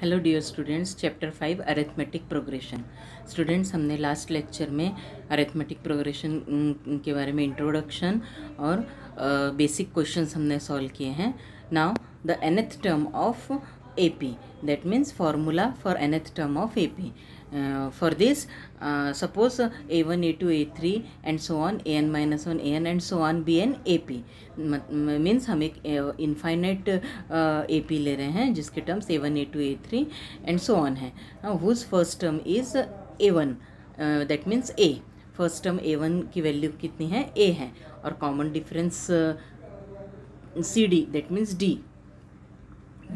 Hello dear students chapter five arithmetic progression students हमने last lecture में arithmetic progression के बारे में इंट्रोडक्शन और बेसिक uh, क्वेश्चंस हमने सॉल्व किए हैं now the nth term of A P that means formula for nth term of A P Uh, for this uh, suppose uh, a1 a2 a3 and so on an minus 1 an and so on bn ap means हम एक infinite A P ले रहे हैं जिसके terms A one A two A three and so on है whose first term is A one that means A first term A one की value कितनी है ए है और common difference C D that means D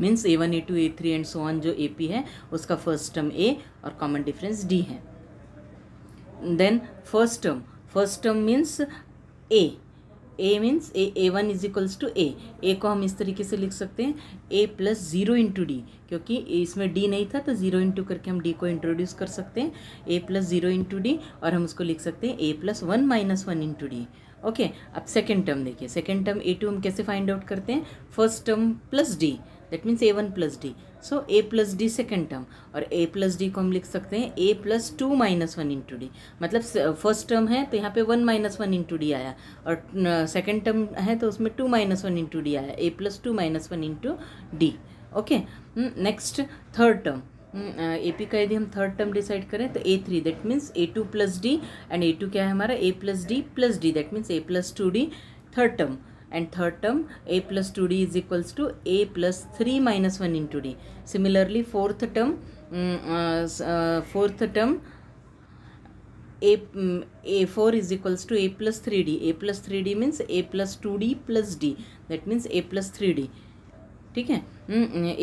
means A one A two A three and so one जो A P है उसका first term A और common difference D है then first term first term means A A means A A one is equals to A A को हम इस तरीके से लिख सकते हैं A plus zero into D क्योंकि इसमें डी नहीं था तो ज़ीरो इंटू करके हम डी को इंट्रोड्यूस कर सकते हैं A plus zero into D और हम उसको लिख सकते हैं A plus one minus one into D okay अब सेकेंड टर्म देखिए सेकेंड टर्म ए टू हम कैसे फाइंड आउट करते हैं first term plus D that means A one plus D so A plus D second term और A plus D को हम लिख सकते हैं A plus two minus one into D मतलब फर्स्ट टर्म है तो यहाँ पे one minus one into D आया और सेकेंड टर्म है तो उसमें two minus one into D आया A plus two minus one into D okay next third term A P का यदि हम थर्ड टर्म डिसाइड करें तो A three that means A two plus D and A two क्या है हमारा A plus D plus D that means A plus two D third term and third term a plus 2d is equals to a plus 3 minus 1 into d. Similarly, fourth term, mm, uh, uh, fourth term a, mm, a4 is equals to a plus 3d. a plus 3d means a plus 2d plus d. That means a plus 3d. ठीक है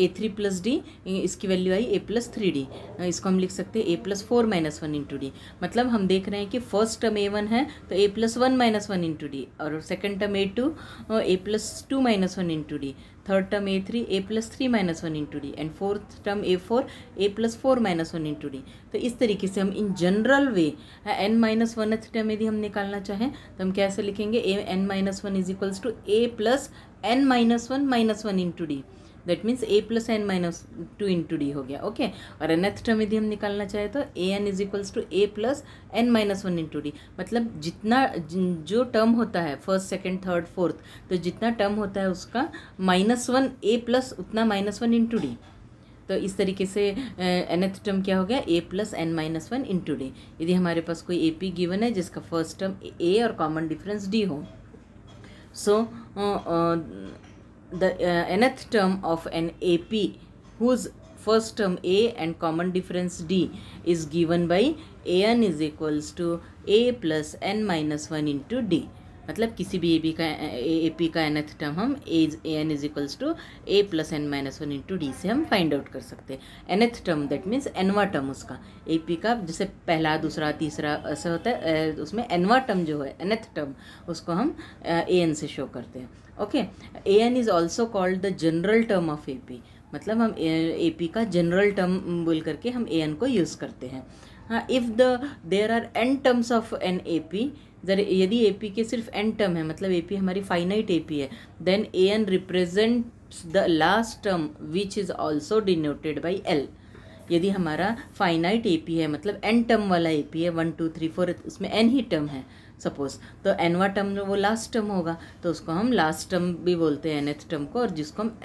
A three plus D इसकी value आई A plus three D इसको हम लिख सकते हैं A plus four minus one into D मतलब हम देख रहे हैं कि फर्स्ट टर्म ए वन है तो ए plus one minus one into D और second term A two A plus two minus one into D third term A three A plus three minus one into D and fourth term A four A plus four minus one into D तो इस तरीके से हम in general way N minus one term यदि हम निकालना चाहें तो हम कैसे लिखेंगे A N minus one is equals to A plus N minus one minus one into D that means A plus N minus two into D हो गया ओके और अनथ टर्म यदि हम निकालना चाहें तो A N is equals to A plus N minus one into D मतलब जितना जो टर्म होता है फर्स्ट सेकेंड थर्ड फोर्थ तो जितना टर्म होता है उसका माइनस वन ए प्लस उतना माइनस वन इंटू डी तो इस तरीके से एनथ टर्म क्या हो गया A plus N minus one into D यदि हमारे पास कोई ए पी गिवन है जिसका फर्स्ट टर्म ए और कॉमन डिफरेंस डी हो So uh, uh, the uh, nth term of an AP whose first term A and common difference D is given by An is equals to A plus N minus 1 into D. मतलब किसी भी A B का A P का nth term हम as A N is equals to A plus N minus one into D से हम find out कर सकते हैं एनथ टर्म दैट मीन्स एनवा टर्म उसका ए पी का जैसे पहला दूसरा तीसरा ऐसा होता है उसमें एनवा टर्म जो है एनथ टर्म उसको हम ए एन से शो करते हैं okay A N is also called the general term of A P मतलब हम ए पी का जनरल टर्म बोल करके हम ए एन को यूज़ करते हैं हाँ if the there are N terms of N A P जरा यदि ए पी के सिर्फ एन टर्म है मतलब ए पी हमारी फाइनाइट ए पी है then A N represent the last term which is also denoted by L यदि हमारा फाइनाइट ए पी है मतलब एन टर्म वाला ए पी है वन टू थ्री फोर उसमें एन ही टर्म है सपोज तो एनवा टर्म जो वो लास्ट टर्म होगा तो उसको हम लास्ट टर्म भी बोलते हैं एनएथ टर्म को और जिसको हम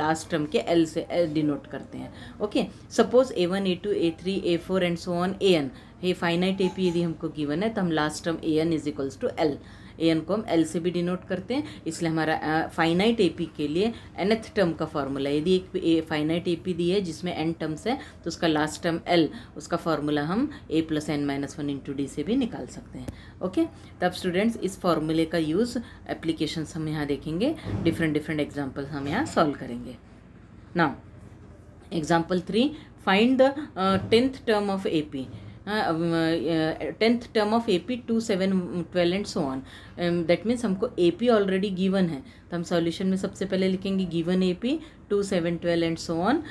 लास्ट टर्म के एल से डिनोट करते हैं okay suppose A one A two A three A four and so on A N ये फाइनाइट ए पी यदि हमको गिवन है तो हम last term A N is equals to L A N को हम एल से भी डिनोट करते हैं इसलिए हमारा फाइनाइट ए पी के लिए एनथ टर्म का फॉर्मूला यदि एक फाइनाइट ए पी दी है जिसमें एन टर्म्स है तो उसका लास्ट टर्म एल उसका फार्मूला हम ए plus N minus one into D से भी निकाल सकते हैं ओके तब स्टूडेंट्स इस फार्मूले का यूज़ एप्लीकेशन हम यहाँ देखेंगे डिफरेंट डिफरेंट एग्जाम्पल हम यहाँ सॉल्व करेंगे now example three find the tenth term of A P tenth term of A P two seven twelve and so on that means हमको ए पी ऑलरेडी गिवन है तो हम solution में सबसे पहले लिखेंगे given A P two seven twelve and so on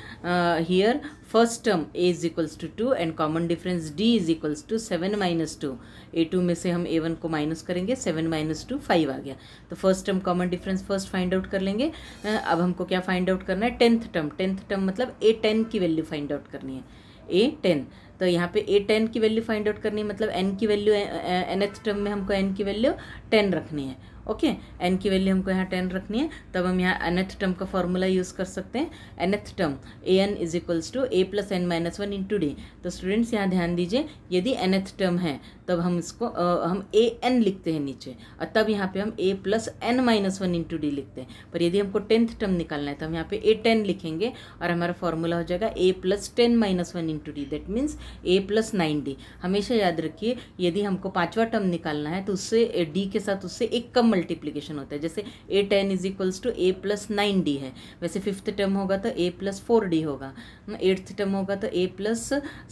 here first term A is equals to two and common difference d is equals to seven minus two A two में से हम ए वन को minus करेंगे seven minus two five आ गया तो first term common difference first find out कर लेंगे अब हमको क्या फाइंड आउट करना है टेंथ टर्म टेंथ टर्म मतलब ए टेन की वैल्यू फाइंड आउट करनी है ए टेन तो यहाँ पे ए टेन की वैल्यू फाइंड आउट करनी है मतलब एन की वैल्यू एन एच टर्म में हमको एन की वैल्यू टेन रखनी है ओके एन की वैल्यू हमको यहाँ टेन रखनी है तब हम यहाँ एनथ टर्म का फॉर्मूला यूज़ कर सकते हैं nth term A N is equals to A plus N minus one into d तो स्टूडेंट्स यहाँ ध्यान दीजिए यदि एनथ टर्म है तब हम इसको आ, हम ए एन लिखते हैं नीचे और तब यहाँ पे हम ए plus N minus one into d लिखते हैं पर यदि हमको टेंथ टर्म निकालना है तो हम यहाँ पे ए टेन लिखेंगे और हमारा फॉर्मूला हो जाएगा a plus ten minus one into D that means A plus nine d हमेशा याद रखिए यदि हमको पाँचवा टर्म निकालना है तो उससे डी के साथ उससे एक कम मल्टीप्लीकेशन होता है जैसे a ten is equals to A plus nine d है वैसे फिफ्थ टर्म होगा तो ए प्लस फोर डी होगा एट्थ टर्म होगा तो ए प्लस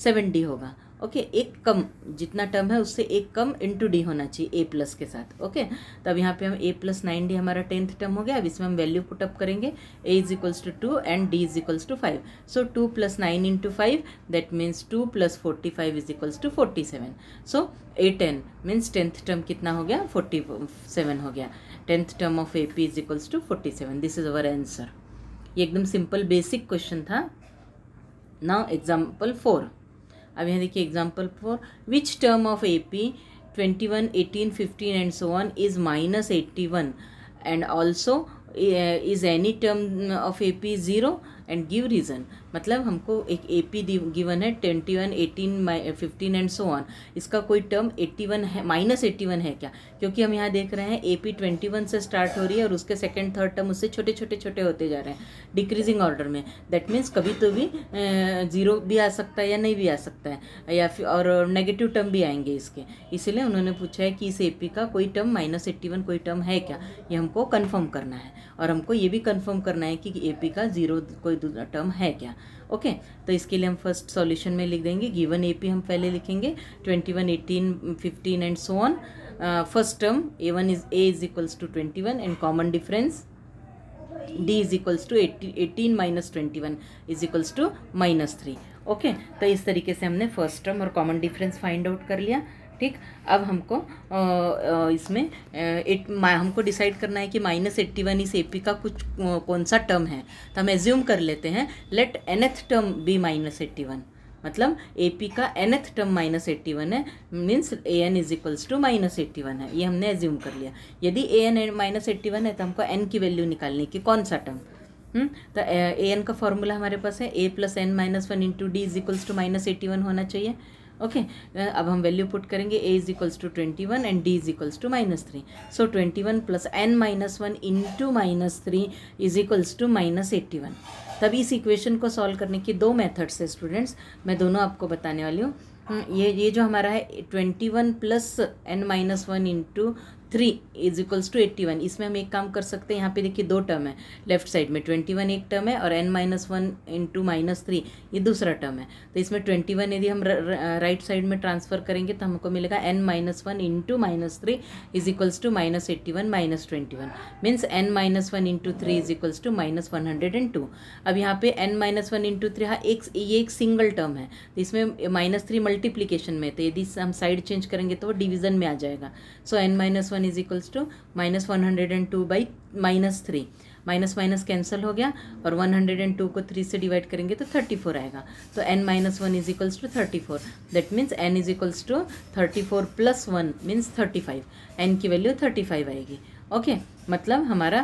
सेवन डी होगा ओके एक कम जितना टर्म है उससे एक कम इंटू डी होना चाहिए ए प्लस के साथ ओके तब यहाँ पे हम ए प्लस नाइन डी हमारा टेंथ टर्म हो गया अब इसमें हम वैल्यू पुटअप करेंगे a is equals to two and d is equals to five so two plus nine into five that means two plus forty five is equals to forty seven so a ten means tenth term कितना हो गया forty seven हो गया tenth term of A P is equals to forty seven this is our answer ये एकदम simple basic question था now example four अब यहाँ देखिए example for which term of A P twenty one eighteen fifteen and so on is minus eighty one and also is any term of AP 0 and give reason मतलब हमको एक A P given है twenty one eighteen fifteen and so on इसका कोई term eighty one है minus eighty one है क्या क्योंकि हम यहाँ देख रहे हैं ए पी ट्वेंटी वन से स्टार्ट हो रही है और उसके सेकेंड थर्ड टर्म उससे छोटे छोटे छोटे होते जा रहे हैं डिक्रीजिंग ऑर्डर में दैट मीन्स कभी तो भी ज़ीरो भी आ सकता है या नहीं भी आ सकता है या फिर और नेगेटिव टर्म भी आएंगे इसके इसीलिए उन्होंने पूछा है कि इस ए पी का कोई टर्म माइनस एट्टी वन कोई टर्म है क्या ये हमको कन्फर्म करना है और हमको ये भी कंफर्म करना है कि ए पी का ज़ीरो कोई दूसरा टर्म है क्या ओके तो इसके लिए हम फर्स्ट सॉल्यूशन में लिख देंगे गिवन ए पी हम पहले लिखेंगे twenty one eighteen fifteen and so on first term A one is a is equals to twenty one and common difference d is equals to eighteen minus twenty one is equals to minus three okay तो इस तरीके से हमने first term और common difference find out कर लिया ठीक अब हमको इसमें एट हमको डिसाइड करना है कि माइनस एट्टी वन इस ए पी का कुछ कौन सा टर्म है तो हम एज्यूम कर लेते हैं let nth term be minus eighty one मतलब ए पी का nth term minus eighty one है means a N is equals to minus eighty one है ये हमने एज्यूम कर लिया यदि a N minus eighty one है तो हमको एन की वैल्यू निकालनी कि कौन सा टर्म हम्म? तो ए एन का फॉर्मूला हमारे पास है a plus N minus one into d is equals to minus eighty one होना चाहिए ओके okay, अब हम वैल्यू पुट करेंगे a is equals to twenty one and d is equals to minus three so twenty one plus N minus one into minus three is equals to minus eighty one तब इस equation को solve करने की दो methods है students मैं दोनों आपको बताने वाली हूँ हम्म, ये ये जो हमारा है twenty one plus N minus one into three is equals to eighty one इसमें हम एक काम कर सकते हैं यहाँ पे देखिए दो टर्म है लेफ्ट साइड में ट्वेंटी वन एक टर्म है और n minus one into minus three ये दूसरा टर्म है तो इसमें ट्वेंटी वन यदि हम राइट साइड में ट्रांसफर करेंगे तो हमको मिलेगा n minus one into minus three is equals to minus eighty one minus twenty one means n minus one into three is equals to minus one hundred and two अब यहाँ पे n minus one into three हाँ एक ये एक single term है तो इसमें माइनस थ्री मल्टीप्लीकेशन में तो यदि हम साइड चेंज करेंगे तो वो डिवीजन में आ जाएगा so n minus one one is equals to minus one hundred and two by minus three minus minus cancel हो गया और वन हंड्रेड एंड टू को थ्री से डिवाइड करेंगे तो थर्टी फोर आएगा तो n minus one is equals to thirty four that means n is equals to thirty four plus one means thirty five n की वैल्यू थर्टी फाइव आएगी okay मतलब हमारा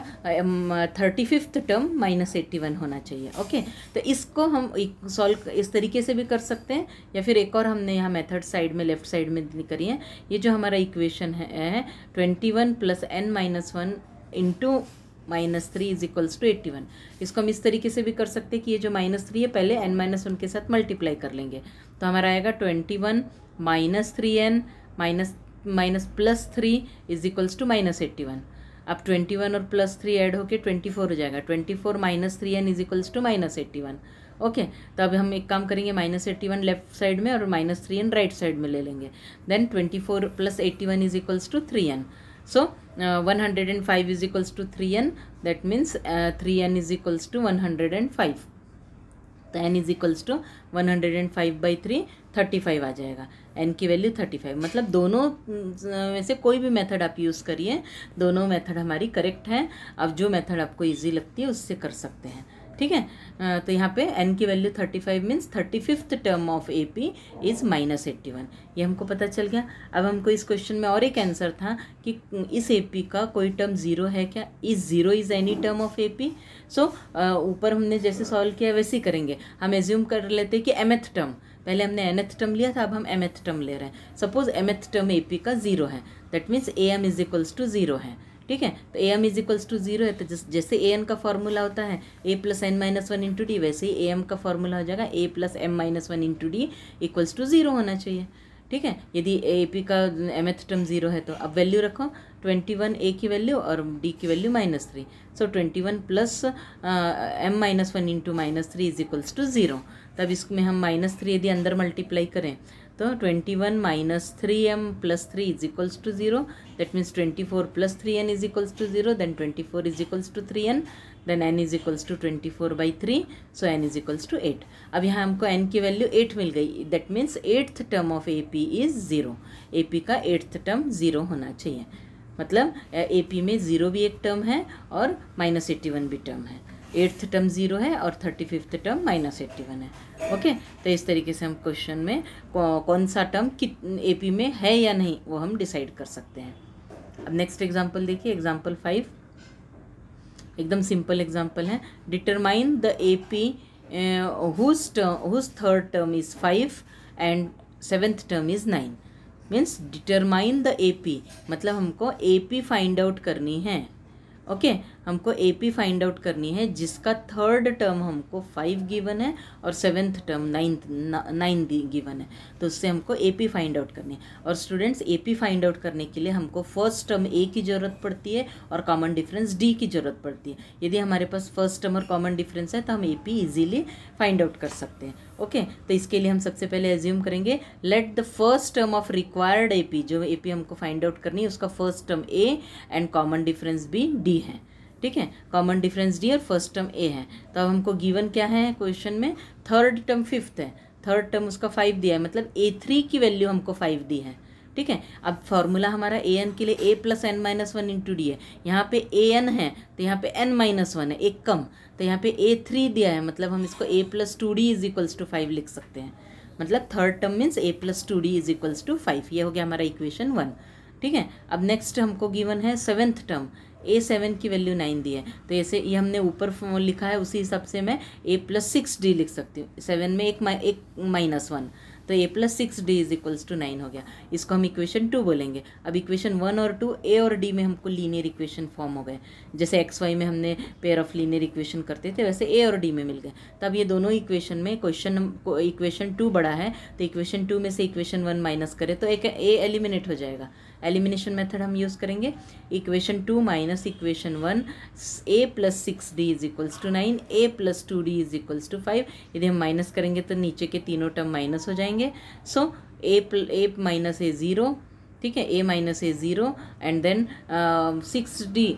thirty fifth term minus eighty one होना चाहिए okay तो इसको हम solve इस तरीके से भी कर सकते हैं या फिर एक और हमने यहाँ मेथड साइड में लेफ्ट साइड में करी है ये जो हमारा इक्वेशन है twenty one plus N minus one into minus three is equals to eighty one इसको हम इस तरीके से भी कर सकते हैं कि ये जो माइनस थ्री है पहले एन माइनस वन के साथ मल्टीप्लाई कर लेंगे तो हमारा आएगा twenty one minus three n minus minus plus three is equals to minus eighty one अब ट्वेंटी वन और प्लस थ्री ऐड होके ट्वेंटी फोर हो जाएगा twenty four minus three n is equals to minus eighty one okay तो अब हम एक काम करेंगे minus eighty one left side में और minus three n right side में ले लेंगे then twenty four plus eighty one is equals to three n so one hundred and five is equals to three n that means three n is equals to one hundred and five तो n is equals to one hundred and five by three thirty five आ जाएगा n की value thirty five मतलब दोनों में से कोई भी मेथड आप यूज़ करिए दोनों मेथड हमारी करेक्ट है अब जो मेथड आपको ईजी लगती है उससे कर सकते हैं ठीक है तो यहाँ पे एन की value thirty five means thirty fifth term of A P is minus eighty one ये हमको पता चल गया अब हमको इस क्वेश्चन में और एक आंसर था कि इस ए पी का कोई टर्म ज़ीरो है क्या is zero is any term of A P so ऊपर हमने जैसे सॉल्व किया वैसे ही करेंगे हम एज्यूम कर लेते हैं कि एथ टर्म पहले हमने एनएथ टर्म लिया था अब हम एथ टर्म ले रहे हैं suppose mth term A P का ज़ीरो है that means a m is equals to zero है ठीक है तो a m is equals to zero है तो जैसे ए एन का फॉर्मूला होता है a plus N minus one into d वैसे ही ए एम का फॉर्मूला हो जाएगा a plus m minus one into d equals to zero होना चाहिए ठीक है यदि ए पी का एम एथ टर्म जीरो है तो अब वैल्यू रखो ट्वेंटी वन ए की वैल्यू और डी की value minus three so twenty one plus m minus one into minus three is equals to zero तब इसमें हम माइनस थ्री यदि अंदर मल्टीप्लाई करें तो twenty one minus three m plus three is equals to zero that means twenty four plus three n is equals to zero then twenty four is equals to three n then n is equals to twenty four by three so n is equals to eight अब यहाँ हमको n की value eight मिल गई that means eighth term of A P is zero A P का eighth term zero होना चाहिए मतलब ए पी में ज़ीरो भी एक टर्म है और माइनस एट्टी वन भी टर्म है एट्थ टर्म ज़ीरो है और thirty fifth term minus eighty one है ओके तो इस तरीके से हम क्वेश्चन में कौन सा टर्म कित पी में है या नहीं वो हम डिसाइड कर सकते हैं अब नेक्स्ट एग्जाम्पल देखिए एग्जाम्पल फाइव एकदम सिंपल एग्जाम्पल है determine the A P whose third term is five and seventh term is nine means determine the A P मतलब हमको ए पी फाइंड आउट करनी है ओके okay, हमको A P find out करनी है जिसका third term हमको five given है और seventh term ninth nine given है तो उससे हमको ए पी फाइंड आउट करनी है और students A P find out करने के लिए हमको फर्स्ट टर्म ए की ज़रूरत पड़ती है और कॉमन डिफरेंस डी की ज़रूरत पड़ती है यदि हमारे पास फर्स्ट टर्म और कॉमन डिफरेंस है तो हम A P easily find out कर सकते हैं ओके okay, तो इसके लिए हम सबसे पहले एज्यूम करेंगे let the first term of required AP जो एपी हमको फाइंड आउट करनी है उसका first term A and common difference be d है ठीक है कॉमन डिफरेंस डी और फर्स्ट टर्म ए है तो अब हमको गिवन क्या है क्वेश्चन में थर्ड टर्म फिफ्थ है थर्ड टर्म उसका फाइव दिया है मतलब ए थ्री की वैल्यू हमको फाइव दी है ठीक है अब फॉर्मूला हमारा ए एन के लिए a plus N minus one into d है यहाँ पे ए एन है तो यहाँ पे एन माइनस वन है एक कम तो यहाँ पे ए थ्री दिया है मतलब हम इसको a plus two D is equals to five लिख सकते हैं मतलब third term means A plus two D is equals to five ये हो गया हमारा इक्वेशन वन ठीक है अब नेक्स्ट हमको गिवन है सेवेंथ टर्म ए सेवन की वैल्यू नाइन दी है तो ऐसे ये हमने ऊपर लिखा है उसी हिसाब से मैं ए प्लस सिक्स डी लिख सकती हूँ सेवन में एक एक माइनस वन तो ए plus six d is equals to nine हो गया इसको हम इक्वेशन टू बोलेंगे अब इक्वेशन वन और टू ए और डी में हमको लीनियर इक्वेशन फॉर्म हो गए जैसे एक्स वाई में हमने पेयर ऑफ लीनियर इक्वेशन करते थे वैसे ए और डी में मिल गए तब ये दोनों इक्वेशन में क्वेश्चन इक्वेशन टू बड़ा है तो इक्वेशन टू में से इक्वेशन वन माइनस करें तो एक ए एलिमिनेट हो जाएगा एलिमिनेशन मेथड हम यूज़ करेंगे equation two minus equation one A plus six d is equals to nine a plus two D is equals to five यदि हम माइनस करेंगे तो नीचे के तीनों टर्म माइनस हो जाएंगे सो ए ए माइनस ए ज़ीरो ठीक है a minus a zero and then six d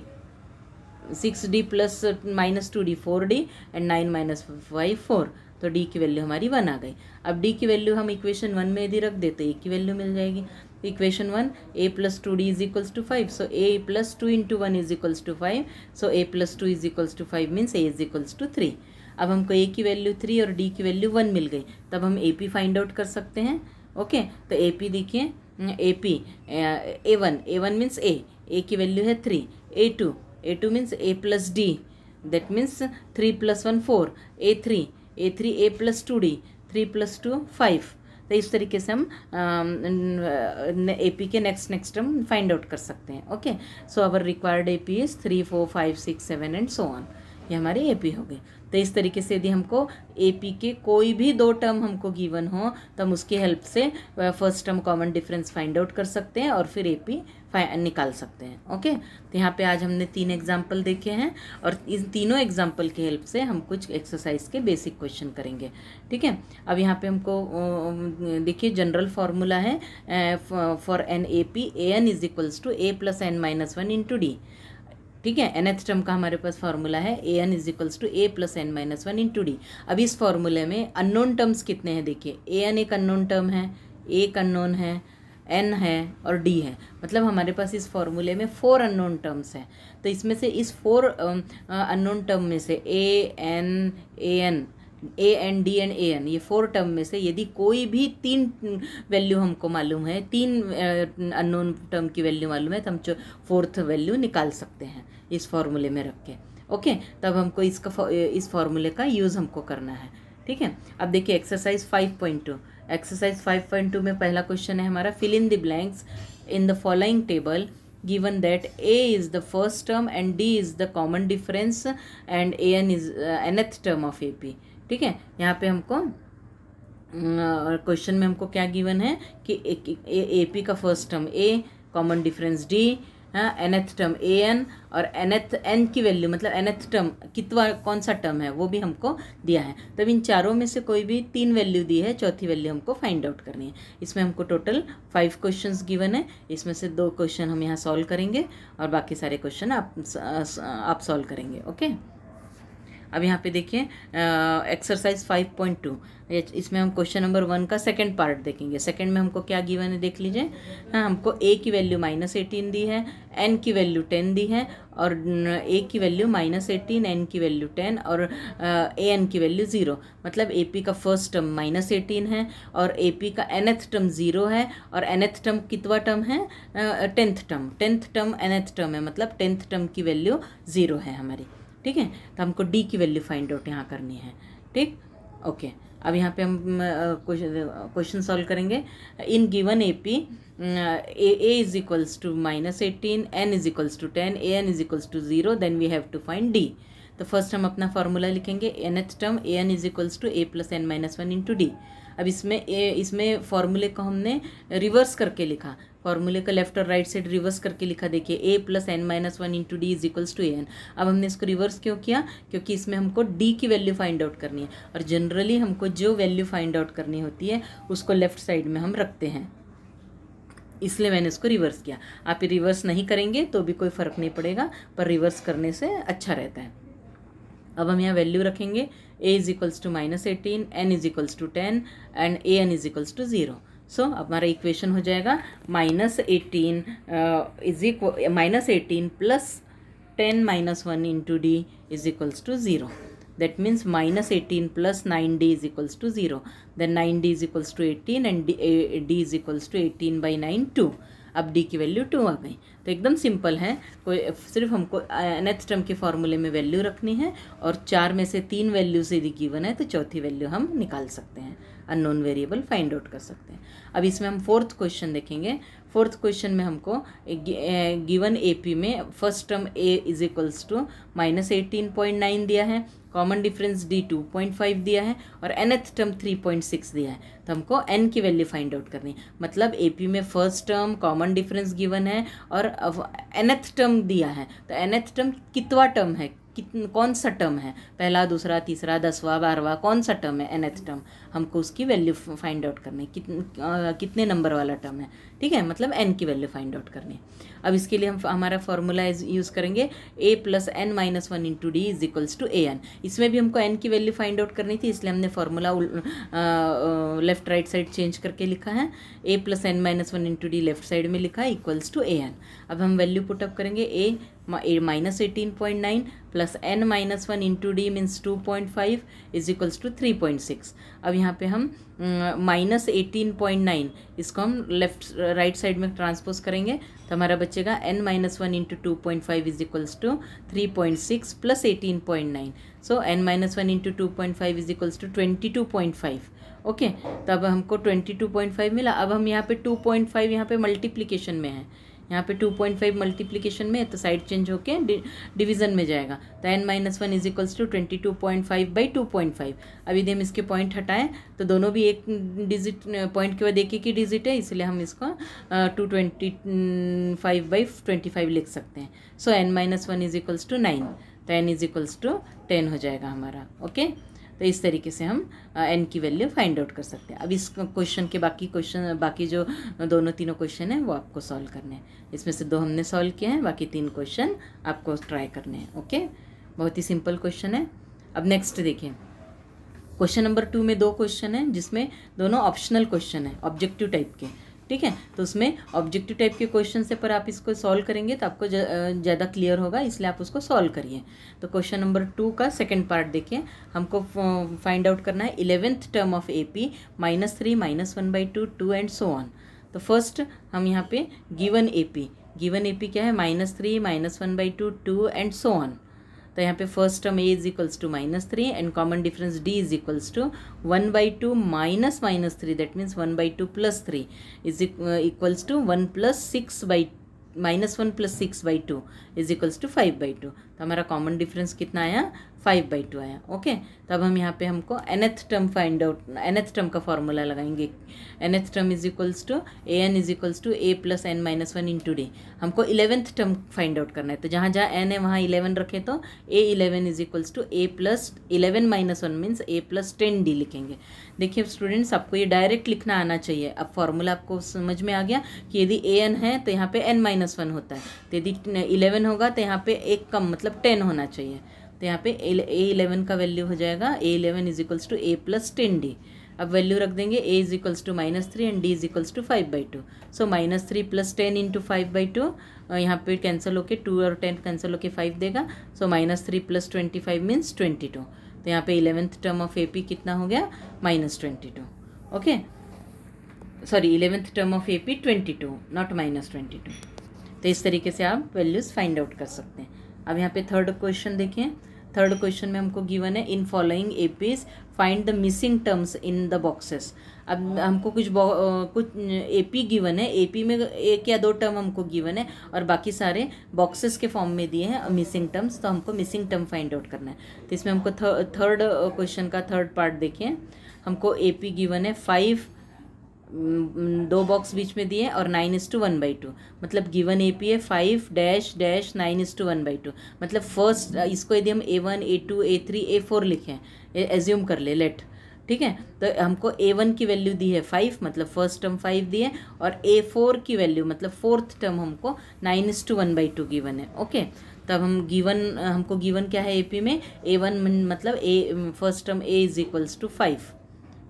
six d plus minus two d four D and nine minus five four तो डी की वैल्यू हमारी वन आ गई अब डी की वैल्यू हम इक्वेशन वन में यदि रख देते तो ए की वैल्यू मिल जाएगी equation equation 1 a plus 2d is equals to 5 so a plus 2 into one is equals to five so A plus two is equals to five means a is equals to three अब हमको a की value three और d की value one मिल गई तब हम A P find out कर सकते हैं ओके तो ए पी देखिए A P A one a one means A a की वैल्यू है three a two A two means A plus D that means three plus one four a three a three A plus two d three plus two five तो इस तरीके से हम A P के next next हम find out कर सकते हैं okay so our required A P is three four five six seven and so on ये हमारे ए पी हो गए तो इस तरीके से यदि हमको ए पी के कोई भी दो टर्म हमको गिवन हो तो हम उसकी हेल्प से first term common difference find out कर सकते हैं और फिर ए पी निकाल सकते हैं ओके तो यहाँ पे आज हमने तीन एग्जाम्पल देखे हैं और इन तीनों एग्जाम्पल की हेल्प से हम कुछ एक्सरसाइज के बेसिक क्वेश्चन करेंगे ठीक है अब यहाँ पे हमको देखिए जनरल फार्मूला है for an A P a N is equals to A plus N minus one into d ठीक है एनएथ टर्म का हमारे पास फॉर्मूला है a N is equals to A plus N minus one into d अब इस फॉर्मूले में अननोन टर्म्स कितने हैं देखिए ए एन एक अननोन टर्म है एक अननोन है एन है और डी है मतलब हमारे पास इस फॉर्मूले में फोर अननोन टर्म्स हैं तो इसमें से इस फोर अननोन टर्म में से a n a n a n d n a N ये फोर टर्म में से यदि कोई भी तीन वैल्यू हमको मालूम है तीन अननोन टर्म की वैल्यू मालूम है तो हम फोर्थ वैल्यू निकाल सकते हैं इस फॉर्मूले में रख के ओके तब हमको इसका इस फॉर्मूले का यूज़ हमको करना है ठीक है अब देखिए exercise five point two exercise five point two में पहला क्वेश्चन है हमारा fill in the blanks in the following table given that a is the first term and d is the common difference and a N is nth term of A P ठीक है यहाँ पे हमको question में हमको क्या given है कि ए पी का first term a common difference d हाँ एन एथ टर्म ए एन और एन एथ एन की वैल्यू मतलब एन एथ टर्म कितवा कौन सा टर्म है वो भी हमको दिया है तब इन चारों में से कोई भी तीन वैल्यू दी है चौथी वैल्यू हमको फाइंड आउट करनी है इसमें हमको टोटल फाइव क्वेश्चंस गिवन है इसमें से दो क्वेश्चन हम यहाँ सॉल्व करेंगे और बाकी सारे क्वेश्चन आप आप सॉल्व करेंगे ओके अब यहाँ पे देखिए एक्सरसाइज फाइव पॉइंट टू इसमें हम क्वेश्चन नंबर वन का सेकंड पार्ट देखेंगे सेकंड में हमको क्या गिवन है देख लीजिए हाँ हमको ए की वैल्यू माइनस एटीन दी है एन की वैल्यू टेन दी है और ए की वैल्यू माइनस एटीन एन की वैल्यू टेन और ए एन की वैल्यू ज़ीरो मतलब ए पी का फर्स्ट टर्म माइनस एटीन है और ए पी का एनथ टर्म ज़ीरो है और एनथ टर्म कितवा टर्म है tenth term tenth term nth term है मतलब टेंथ टर्म की वैल्यू ज़ीरो है हमारी ठीक है तो हमको डी की वैल्यू फाइंड आउट यहाँ करनी है ठीक ओके अब यहाँ पे हम क्वेश्चन सॉल्व करेंगे in given A P a is equals to minus eighteen n is equals to ten a N is equals to zero then we have to find d तो फर्स्ट हम अपना formula लिखेंगे nth term A N is equals to A plus N minus one into d अब इसमें ए इसमें फॉर्मूले को हमने रिवर्स करके लिखा फॉर्मूले का लेफ्ट और राइट साइड रिवर्स करके लिखा देखिए ए plus N minus one into d is equals to a n अब हमने इसको रिवर्स क्यों किया क्योंकि इसमें हमको डी की वैल्यू फाइंड आउट करनी है और जनरली हमको जो वैल्यू फाइंड आउट करनी होती है उसको लेफ्ट साइड में हम रखते हैं इसलिए मैंने इसको रिवर्स किया आप ये रिवर्स नहीं करेंगे तो भी कोई फ़र्क नहीं पड़ेगा पर रिवर्स करने से अच्छा रहता है अब हम यहाँ वैल्यू रखेंगे a is equals to minus eighteen n is equals to ten and a N is equals to zero so so, हमारा इक्वेशन हो जाएगा minus eighteen is equal minus eighteen plus ten minus one into d is equals to zero that means minus 18 plus 9d is equals to 0 then 9d is equals to 18 and d, a, d is equals to eighteen by nine two अब d की value two आ गई तो एकदम simple है कोई सिर्फ हमको नेक्स्ट uh, टर्म के फॉर्मूले में वैल्यू रखनी है और चार में से तीन वैल्यू से यदि गिवन है तो चौथी वैल्यू हम निकाल सकते हैं अननोन वेरिएबल फाइंड आउट कर सकते हैं अब इसमें हम फोर्थ क्वेश्चन देखेंगे फोर्थ क्वेश्चन में हमको गिवन एपी में first term A is equals to minus eighteen point nine दिया है common difference d two point five दिया है और nth term three point six दिया है तो हमको एन की वैल्यू फाइंड आउट करनी है मतलब एपी में first term common difference given है और एनथ टर्म दिया है तो एनथ टर्म कितवा टर्म है कौन सा टर्म है पहला दूसरा तीसरा दसवा बारहवा कौन सा टर्म है एनथ टर्म हमको उसकी वैल्यू फाइंड आउट करनी है कित, आ, कितने नंबर वाला टर्म है ठीक है मतलब एन की वैल्यू फाइंड आउट करनी है अब इसके लिए हम हमारा फॉर्मूला यूज़ करेंगे a plus N minus one into d is equals to a n इसमें भी हमको एन की वैल्यू फाइंड आउट करनी थी इसलिए हमने formula left right side change करके लिखा है a plus N minus one into d left side में लिखा है इक्वल्स टू ए एन अब हम वैल्यू पुटअप करेंगे a minus eighteen point nine plus N minus one into d means two point five is equals to three point six अब यहाँ यहाँ पे हम माइनस एटीन पॉइंट नाइन इसको हम लेफ्ट राइट साइड में ट्रांसपोज करेंगे तो हमारा बचेगा n minus one into two point five is equals to three point six plus eighteen point nine so n minus one into two point five is equals to twenty two point five okay तब हमको twenty two point five मिला अब हम यहाँ पे to point five यहाँ पे multiplication में है यहाँ पे टू पॉइंट फाइव मल्टीप्लीकेशन में तो साइड चेंज होके डिवीजन में जाएगा तो n minus one is equals to twenty two point five by two point five अब यदि हम इसके पॉइंट हटाएं तो दोनों भी एक डिजिट पॉइंट के बाद एक एक ही डिजिट है इसलिए हम इसको two twenty five by twenty five लिख सकते हैं so n minus one is equals to nine तो n is equals to ten हो जाएगा हमारा ओके okay? तो इस तरीके से हम एन की वैल्यू फाइंड आउट कर सकते हैं अब इस क्वेश्चन के बाकी क्वेश्चन बाकी जो दोनों तीनों क्वेश्चन हैं वो आपको सॉल्व करने हैं इसमें से दो हमने सॉल्व किए हैं बाकी तीन क्वेश्चन आपको ट्राई करने हैं ओके बहुत ही सिंपल क्वेश्चन है अब नेक्स्ट देखें क्वेश्चन नंबर टू में दो क्वेश्चन हैं जिसमें दोनों ऑप्शनल क्वेश्चन हैं ऑब्जेक्टिव टाइप के ठीक है तो उसमें ऑब्जेक्टिव टाइप के क्वेश्चन से पर आप इसको सॉल्व करेंगे तो आपको ज़्यादा क्लियर होगा इसलिए आप उसको सॉल्व करिए तो क्वेश्चन नंबर टू का सेकेंड पार्ट देखिए हमको फाइंड आउट करना है eleventh term of A P minus three minus one by two two and so on तो फर्स्ट हम यहाँ पे given A P given A P क्या है minus three minus one by two two and so on तो यहाँ पे first term A is equals to minus three and common difference d is equals to one by two minus minus three that means one by two plus three is equals to one plus six by minus one plus six by two is equals to five by two तो हमारा common difference कितना आया five by two आया okay तब हम यहाँ पे हमको nth term find out nth term का फॉर्मूला लगाएंगे nth term is equals to a N is equals to A plus N minus one into d हमको इलेवेंथ टर्म फाइंड आउट करना है तो जहाँ जहाँ एन है वहाँ इलेवन रखें तो a eleven is equals to A plus eleven minus one means A plus ten d लिखेंगे देखिए स्टूडेंट्स आपको ये डायरेक्ट लिखना आना चाहिए अब फॉर्मूला आपको समझ में आ गया कि यदि ए एन है तो यहाँ पे एन माइनस वन होता है तो यदि इलेवन होगा तो यहाँ पे एक कम मतलब टेन होना चाहिए तो यहाँ पे ए इलेवन का वैल्यू हो जाएगा a eleven is equals to A plus ten d अब वैल्यू रख देंगे a is equals to minus three and d is equals to five by two so minus three plus ten into five by two यहाँ पे cancel होके to और ten cancel होके five देगा so minus three plus twenty five means twenty two तो यहाँ पे eleventh term of A P कितना हो गया minus twenty two okay sorry eleventh term of A P twenty two not minus twenty two तो इस तरीके से आप वैल्यूज़ फाइंड आउट कर सकते हैं अब यहाँ पे थर्ड क्वेश्चन देखें थर्ड क्वेश्चन में हमको गिवन है in following APs find the missing terms in the boxes अब हमको कुछ कुछ एपी गिवन है एपी में एक या दो टर्म हमको गिवन है और बाकी सारे बॉक्सेस के फॉर्म में दिए हैं मिसिंग टर्म्स तो हमको मिसिंग टर्म फाइंड आउट करना है तो इसमें हमको थर्ड क्वेश्चन का थर्ड पार्ट देखें हमको एपी गिवन है फाइव हम्म, दो बॉक्स बीच में दिए और nine is two one by two मतलब गिवन ए पी है five dash dash nine is two one by two मतलब फर्स्ट uh, इसको यदि हम ए one A two A three A four लिखें एज्यूम कर ले लेट ठीक है तो हमको ए वन की वैल्यू दी है फाइव मतलब फर्स्ट टर्म फाइव दी है और ए फोर की वैल्यू मतलब फोर्थ टर्म हमको nine is two one by two given है ओके तब हम गिवन हमको गिवन क्या है ए पी में ए वन मतलब A first term A is equals to five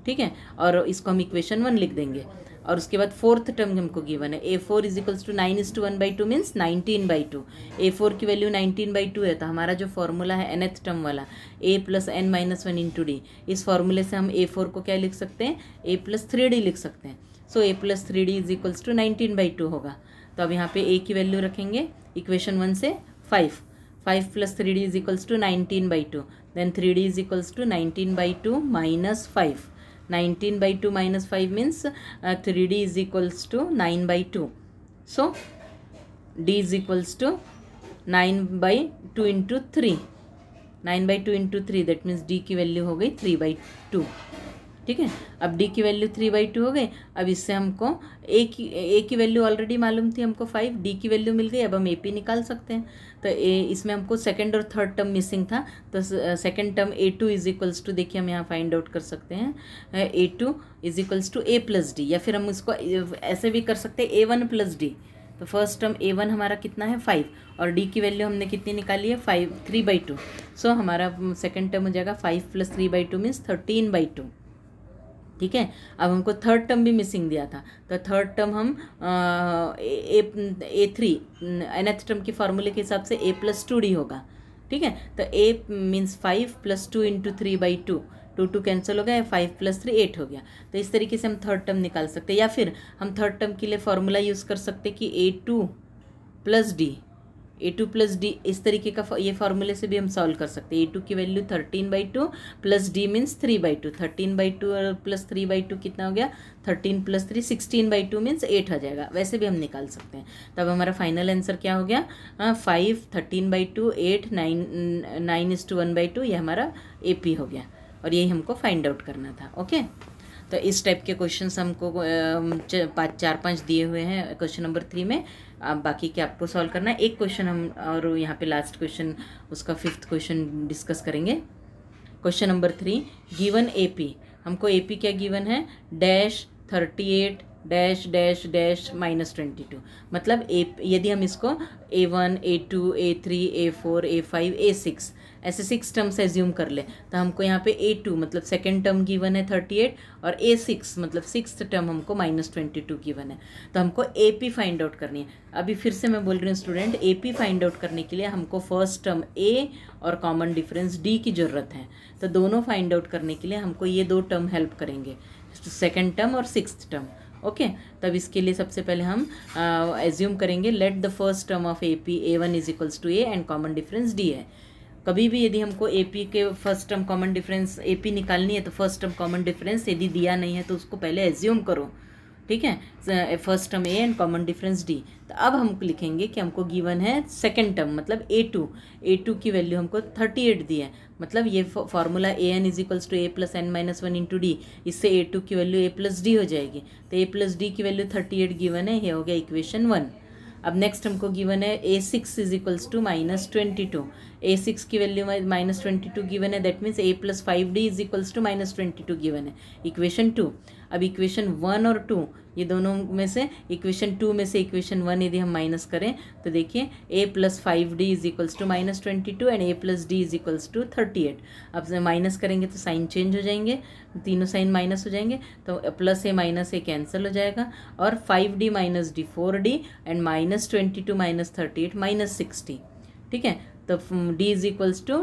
ठीक है और इसको हम इक्वेशन वन लिख देंगे और उसके बाद फोर्थ टर्म हमको गिवन है A four is equals to nine is two one by two means nineteen by two A four की वैल्यू नाइनटीन बाई टू है तो हमारा जो फॉर्मूला है एन एथ टर्म वाला A plus N minus one two D इस फॉर्मूले से हम ए फोर को क्या लिख सकते हैं ए प्लस थ्री डी लिख सकते हैं so A plus three D is equals to nineteen by two होगा तो अब यहाँ पे ए की वैल्यू रखेंगे इक्वेशन वन से five five plus three D is equals to nineteen by two then three D is equals to nineteen by two minus five 19 by 2 minus 5 means uh, 3d is equals to 9 by 2. So, d is equals to 9 by 2 into 3. 9 by 2 into 3 that means d की value हो गई 3 by 2. ठीक है अब d की value three by to हो गई अब इससे हमको ए की ए की वैल्यू ऑलरेडी मालूम थी हमको फाइव डी की वैल्यू मिल गई अब हम ए पी निकाल सकते हैं तो ए इसमें हमको सेकेंड और थर्ड टर्म मिसिंग था तो second term A two is equals to देखिए हम यहाँ फाइंड आउट कर सकते हैं A two is equals to A plus D या फिर हम इसको ऐसे भी कर सकते हैं ए वन प्लस डी तो फर्स्ट टर्म ए वन हमारा कितना है फाइव और डी की वैल्यू हमने कितनी निकाली है five three by two so हमारा सेकेंड टर्म हो जाएगा five plus three by two means thirteen by two ठीक है अब हमको थर्ड टर्म भी मिसिंग दिया था तो थर्ड टर्म हम ए थ्री एथ टर्म के फार्मूले के हिसाब से ए प्लस टू डी होगा ठीक है तो A means five plus two into three by two two two cancel हो गया फाइव प्लस थ्री एट हो गया तो इस तरीके से हम थर्ड टर्म निकाल सकते हैं या फिर हम थर्ड टर्म के लिए फार्मूला यूज़ कर सकते कि A two plus D A two plus D इस तरीके का ये फॉर्मूले से भी हम सॉल्व कर सकते हैं ए टू की value thirteen by two plus D means three by two thirteen by two और प्लस थ्री बाई टू कितना हो गया thirteen plus three sixteen by two means eight हो जाएगा वैसे भी हम निकाल सकते हैं तब हमारा फाइनल आंसर क्या हो गया five thirteen by two eight nine nine is two one by two ये हमारा ए पी हो गया और यही हमको फाइंड आउट करना था ओके तो इस टाइप के क्वेश्चन हमको पाँच चार पाँच दिए हुए हैं क्वेश्चन नंबर थ्री में आप बाकी के आपको सॉल्व करना है एक क्वेश्चन हम और यहाँ पे लास्ट क्वेश्चन उसका फिफ्थ क्वेश्चन डिस्कस करेंगे question number three given AP हमको एपी क्या गिवन है dash thirty eight dash dash dash minus twenty two मतलब ए यदि हम इसको A one A two A three A four A five A six ऐसे six terms assume कर लें तो हमको यहाँ पे ए टू मतलब सेकेंड टर्म गिवन है थर्टी एट और ए सिक्स मतलब सिक्स टर्म हमको माइनस ट्वेंटी टू गिवन है तो हमको ए पी फाइंड आउट करनी है अभी फिर से मैं बोल रही हूँ student A P find out करने के लिए हमको फर्स्ट टर्म ए और कॉमन डिफरेंस डी की ज़रूरत है तो दोनों फाइंड आउट करने के लिए हमको ये दो टर्म हेल्प करेंगे सेकेंड टर्म और सिक्स टर्म ओके okay, तब इसके लिए सबसे पहले हम एज्यूम करेंगे let the first term of A P A one is equals to A and common difference D है कभी भी यदि हमको एपी के first term common difference AP निकालनी है तो फर्स्ट टर्म कॉमन डिफरेंस यदि दिया नहीं है तो उसको पहले एज्यूम करो ठीक है first term A and common difference D तो अब हम लिखेंगे कि हमको गिवन है सेकेंड टर्म मतलब ए टू ए टू की वैल्यू हमको थर्टी एट दी है मतलब ये formula A N is equals to A plus N minus one into D इससे ए टू की वैल्यू ए प्लस डी हो जाएगी तो ए प्लस डी की वैल्यू थर्टी एट गिवन है ये हो गया इक्वेशन वन अब नेक्स्ट हमको गिवन है A six is equals to minus twenty two A six की value minus twenty two given है that means A plus five D is equals to minus twenty two given है equation two अब equation one और two ये दोनों में से equation two में से इक्वेशन वन यदि हम माइनस करें तो देखिए ए plus five D is equals to minus twenty two and A plus D is equals to thirty eight अब माइनस करेंगे तो साइन चेंज हो जाएंगे तीनों साइन माइनस हो जाएंगे तो plus A minus A cancel हो जाएगा और five D minus D four D and minus twenty two minus thirty eight minus sixty ठीक है तो d is equals to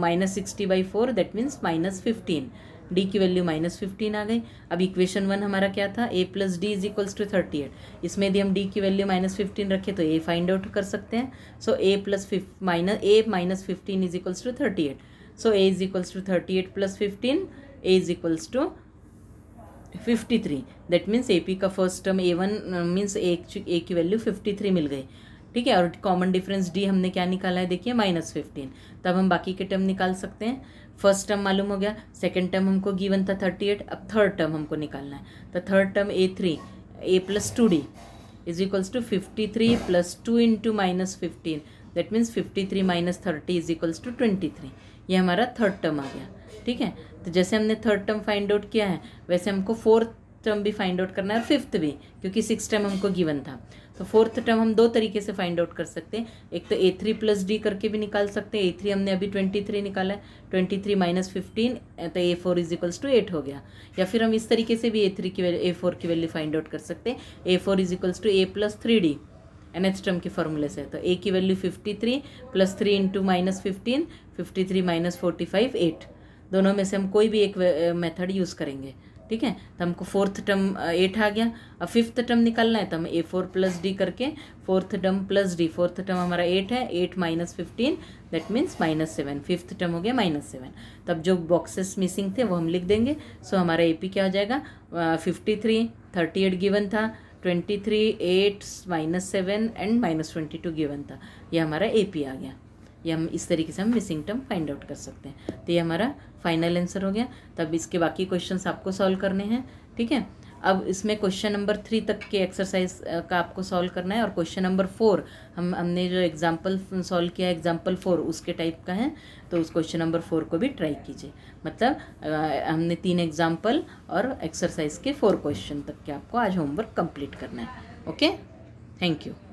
minus sixty by four that means minus fifteen D की value minus fifteen आ गई अब equation one हमारा क्या था A plus D is equals to thirty eight इसमें यदि हम डी की वैल्यू माइनस फिफ्टीन रखें तो ए फाइंड आउट कर सकते हैं so A plus fif minus A minus fifteen is equals to thirty eight so A is equals to thirty eight plus fifteen A is equals to fifty three that means A P का first term A one means A की value fifty three मिल गई ठीक है और common difference D हमने क्या निकाला है देखिए माइनस फिफ्टीन तब हम बाकी के टर्म निकाल सकते हैं फर्स्ट टर्म मालूम हो गया सेकेंड टर्म हमको गिवन था थर्टी एट अब थर्ड टर्म हमको निकालना है तो third term A three A plus two D is equals to fifty three plus two into minus fifteen that means fifty three minus thirty is equals to twenty three ये हमारा third term आ गया ठीक है तो जैसे हमने third term find out किया है वैसे हमको फोर्थ टर्म भी फाइंड आउट करना है और फिफ्थ भी क्योंकि सिक्स टर्म हमको गिवन था तो फोर्थ टर्म हम दो तरीके से फाइंड आउट कर सकते हैं एक तो ए थ्री प्लस डी करके भी निकाल सकते हैं ए थ्री हमने अभी ट्वेंटी थ्री निकाला है ट्वेंटी थ्री माइनस फिफ्टीन तो A four is equals to eight हो गया या फिर हम इस तरीके से भी ए थ्री की ए फोर की वैल्यू फाइंड आउट कर सकते हैं A four is equals to A plus three D nth term के फॉर्मूले से तो ए की value fifty three plus three into minus fifteen fifty three minus forty five eight दोनों में से हम कोई भी एक मेथड यूज़ करेंगे ठीक है तो हमको फोर्थ टर्म एट आ गया अब फिफ्थ टर्म निकालना है तो हम ए फोर प्लस डी करके fourth term plus D fourth term हमारा एट है eight minus fifteen that means minus seven fifth term हो गया माइनस सेवन तब जो बॉक्सेस मिसिंग थे वो हम लिख देंगे सो हमारा ए पी क्या हो जाएगा fifty three thirty eight given था twenty three eight minus seven and minus twenty two given था यह हमारा ए पी आ गया या हम इस तरीके से हम मिसिंग टर्म फाइंड आउट कर सकते हैं तो ये हमारा फाइनल आंसर हो गया तब इसके बाकी क्वेश्चन आपको सॉल्व करने हैं ठीक है अब इसमें क्वेश्चन नंबर थ्री तक के एक्सरसाइज का आपको सॉल्व करना है और क्वेश्चन नंबर फोर हम हमने जो एग्जाम्पल सॉल्व किया है एग्जाम्पल फोर उसके टाइप का है तो उस क्वेश्चन नंबर फोर को भी ट्राई कीजिए मतलब हमने तीन एग्जाम्पल और एक्सरसाइज के फोर क्वेश्चन तक के आपको आज होमवर्क कंप्लीट करना है ओके थैंक यू